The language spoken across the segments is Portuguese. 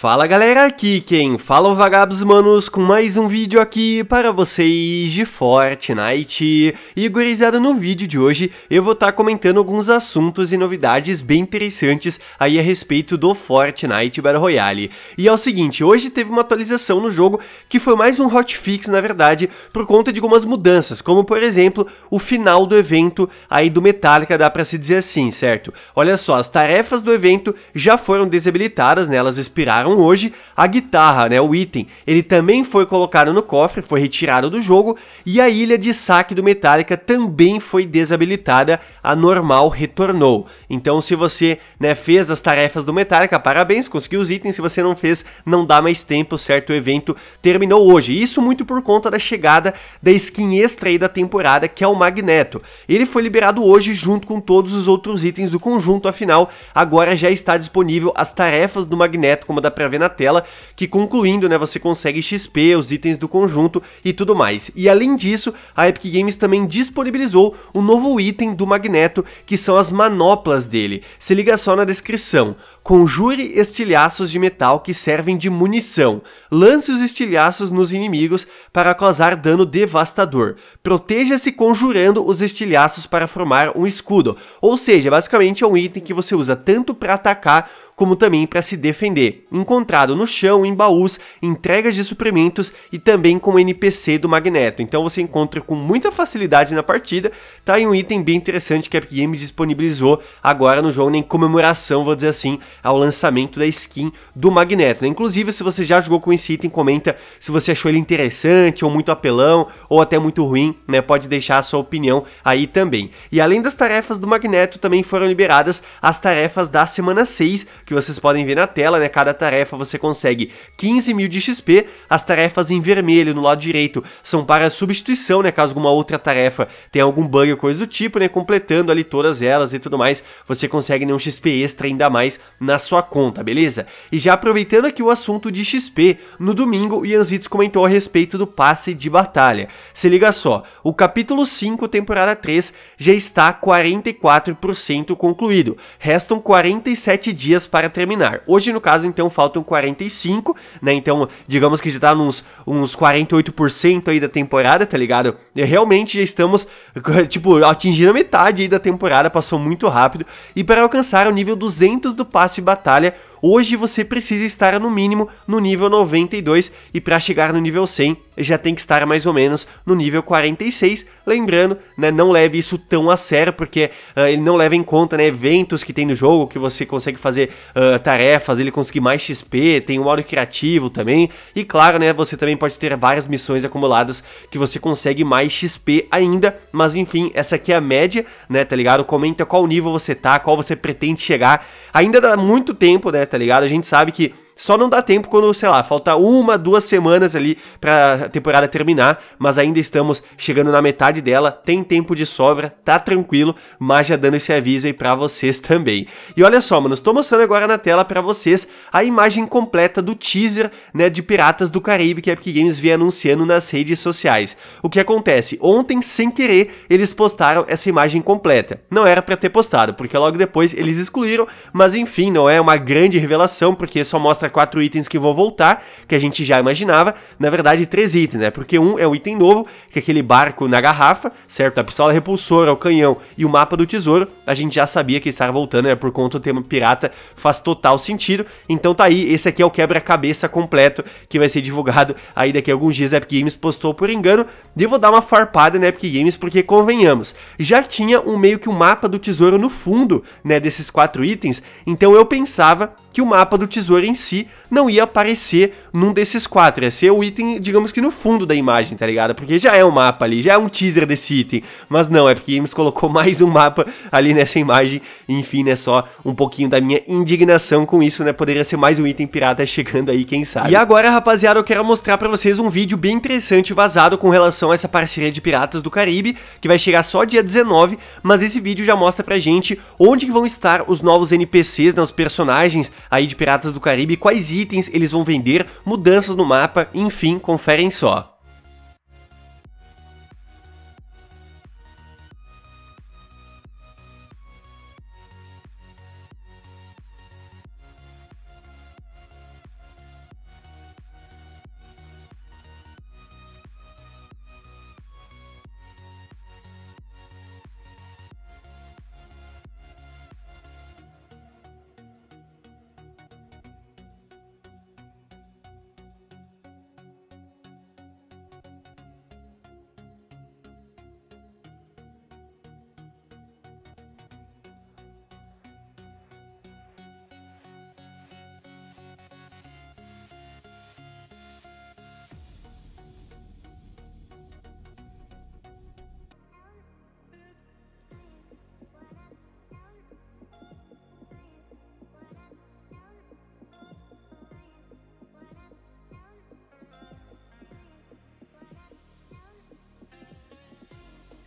Fala galera, aqui quem fala é o Vagabos Manos com mais um vídeo aqui para vocês de Fortnite. E gurizada, no vídeo de hoje eu vou estar tá comentando alguns assuntos e novidades bem interessantes aí a respeito do Fortnite Battle Royale. E é o seguinte, hoje teve uma atualização no jogo que foi mais um hotfix na verdade por conta de algumas mudanças, como por exemplo o final do evento aí do Metallica, dá para se dizer assim, certo? Olha só, as tarefas do evento já foram desabilitadas, né, elas expiraram hoje, a guitarra, né, o item, ele também foi colocado no cofre, foi retirado do jogo, e a ilha de saque do Metallica também foi desabilitada, a normal retornou. Então se você né, fez as tarefas do Metallica, parabéns, conseguiu os itens, se você não fez, não dá mais tempo, certo? O evento terminou hoje. Isso muito por conta da chegada da skin extra aí da temporada, que é o Magneto. Ele foi liberado hoje junto com todos os outros itens do conjunto, afinal, agora já está disponível as tarefas do Magneto, como a da para ver na tela, que concluindo, né, você consegue XP, os itens do conjunto e tudo mais. E além disso, a Epic Games também disponibilizou um novo item do Magneto, que são as manoplas dele. Se liga só na descrição. Conjure estilhaços de metal que servem de munição. Lance os estilhaços nos inimigos para causar dano devastador. Proteja-se conjurando os estilhaços para formar um escudo. Ou seja, basicamente é um item que você usa tanto para atacar como também para se defender. Encontrado no chão, em baús, entregas de suprimentos e também com o NPC do Magneto. Então você encontra com muita facilidade na partida, tá? em um item bem interessante que a Epic Game disponibilizou agora no jogo, né, em comemoração, vou dizer assim, ao lançamento da skin do Magneto. Né? Inclusive, se você já jogou com esse item, comenta se você achou ele interessante ou muito apelão ou até muito ruim, né? Pode deixar a sua opinião aí também. E além das tarefas do Magneto, também foram liberadas as tarefas da semana 6, que vocês podem ver na tela, né? Cada tarefa você consegue 15 mil de XP. As tarefas em vermelho no lado direito são para substituição, né? Caso alguma outra tarefa tenha algum bug ou coisa do tipo, né? Completando ali todas elas e tudo mais, você consegue né, um XP extra ainda mais na sua conta, beleza? E já aproveitando aqui o assunto de XP, no domingo o Yanzitz comentou a respeito do passe de batalha. Se liga só, o capítulo 5, temporada 3, já está 44% concluído. Restam 47 dias para para terminar. Hoje, no caso, então, faltam 45, né? Então, digamos que já tá nos uns 48% aí da temporada, tá ligado? E realmente já estamos, tipo, atingindo a metade aí da temporada, passou muito rápido. E para alcançar o nível 200 do passe batalha, hoje você precisa estar no mínimo no nível 92 e para chegar no nível 100 já tem que estar mais ou menos no nível 46. Lembrando, né, não leve isso tão a sério porque uh, ele não leva em conta né, eventos que tem no jogo, que você consegue fazer uh, tarefas, ele conseguir mais XP, tem um áudio criativo também. E claro, né, você também pode ter várias missões acumuladas que você consegue mais XP ainda, mas enfim, essa aqui é a média, né, tá ligado? Comenta qual nível você tá, qual você pretende chegar. Ainda dá muito tempo, né? tá ligado? A gente sabe que só não dá tempo quando, sei lá, falta uma, duas semanas ali pra temporada terminar, mas ainda estamos chegando na metade dela, tem tempo de sobra, tá tranquilo, mas já dando esse aviso aí pra vocês também. E olha só, mano, estou mostrando agora na tela pra vocês a imagem completa do teaser, né, de Piratas do Caribe que a Epic Games vem anunciando nas redes sociais. O que acontece? Ontem, sem querer, eles postaram essa imagem completa. Não era pra ter postado, porque logo depois eles excluíram, mas enfim, não é uma grande revelação, porque só mostra quatro itens que vão voltar, que a gente já imaginava. Na verdade, três itens, né? Porque um é o item novo, que é aquele barco na garrafa, certo? A pistola repulsora, o canhão e o mapa do tesouro. A gente já sabia que estava voltando, né? Por conta do tema pirata, faz total sentido. Então tá aí, esse aqui é o quebra-cabeça completo que vai ser divulgado aí daqui a alguns dias. A Epic Games postou por engano. Devo dar uma farpada na Epic Games, porque convenhamos, já tinha um meio que o um mapa do tesouro no fundo, né? Desses quatro itens. Então eu pensava que o mapa do tesouro em si não ia aparecer num desses quatro. Ia ser o item, digamos que no fundo da imagem, tá ligado? Porque já é um mapa ali, já é um teaser desse item. Mas não, é porque Games colocou mais um mapa ali nessa imagem. Enfim, né? Só um pouquinho da minha indignação com isso, né? Poderia ser mais um item pirata chegando aí, quem sabe. E agora, rapaziada, eu quero mostrar para vocês um vídeo bem interessante vazado com relação a essa parceria de Piratas do Caribe, que vai chegar só dia 19, mas esse vídeo já mostra pra gente onde vão estar os novos NPCs, né, os personagens aí de Piratas do Caribe, quais itens eles vão vender, mudanças no mapa, enfim, conferem só.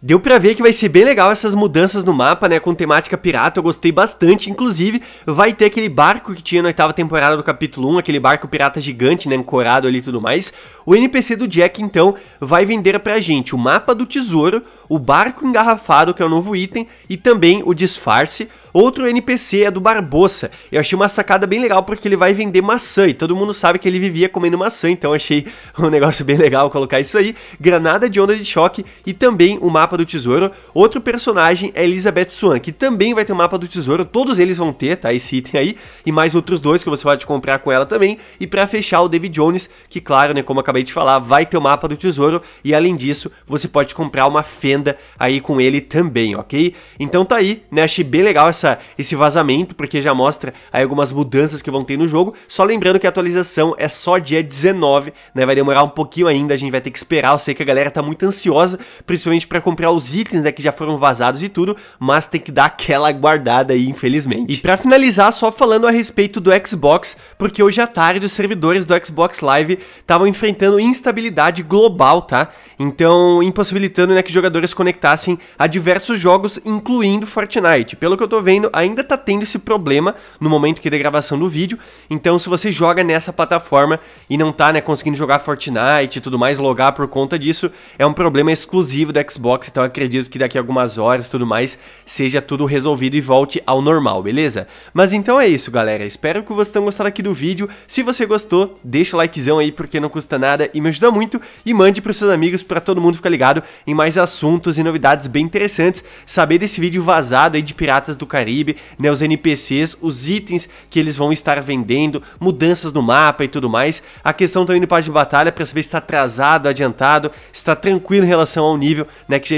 Deu pra ver que vai ser bem legal essas mudanças no mapa, né, com temática pirata, eu gostei bastante, inclusive vai ter aquele barco que tinha na oitava temporada do capítulo 1, aquele barco pirata gigante, né, ancorado ali e tudo mais. O NPC do Jack, então, vai vender pra gente o mapa do tesouro, o barco engarrafado, que é o novo item, e também o disfarce. Outro NPC é do Barbosa, eu achei uma sacada bem legal porque ele vai vender maçã, e todo mundo sabe que ele vivia comendo maçã, então achei um negócio bem legal colocar isso aí. Granada de onda de choque e também o mapa mapa do tesouro. Outro personagem é Elizabeth Swan, que também vai ter o um mapa do tesouro. Todos eles vão ter, tá? Esse item aí. E mais outros dois que você pode comprar com ela também. E para fechar, o David Jones, que claro, né, como acabei de falar, vai ter o um mapa do tesouro. E além disso, você pode comprar uma fenda aí com ele também, ok? Então tá aí, né? Achei bem legal essa, esse vazamento, porque já mostra aí algumas mudanças que vão ter no jogo. Só lembrando que a atualização é só dia 19, né? Vai demorar um pouquinho ainda, a gente vai ter que esperar. Eu sei que a galera tá muito ansiosa, principalmente para comprar comprar os itens, né, que já foram vazados e tudo, mas tem que dar aquela guardada aí, infelizmente. E para finalizar, só falando a respeito do Xbox, porque hoje à tarde os servidores do Xbox Live estavam enfrentando instabilidade global, tá? Então, impossibilitando, né, que jogadores conectassem a diversos jogos, incluindo Fortnite. Pelo que eu tô vendo, ainda tá tendo esse problema no momento que da gravação do vídeo. Então, se você joga nessa plataforma e não tá, né, conseguindo jogar Fortnite e tudo mais, logar por conta disso, é um problema exclusivo do Xbox então acredito que daqui a algumas horas tudo mais seja tudo resolvido e volte ao normal, beleza? Mas então é isso, galera. Espero que vocês tenham gostado aqui do vídeo. Se você gostou, deixa o likezão aí porque não custa nada e me ajuda muito. E mande pros seus amigos para todo mundo ficar ligado em mais assuntos e novidades bem interessantes. Saber desse vídeo vazado aí de Piratas do Caribe, né? Os NPCs, os itens que eles vão estar vendendo, mudanças no mapa e tudo mais. A questão também do paz de batalha para saber se está atrasado, adiantado, se está tranquilo em relação ao nível, né? Que já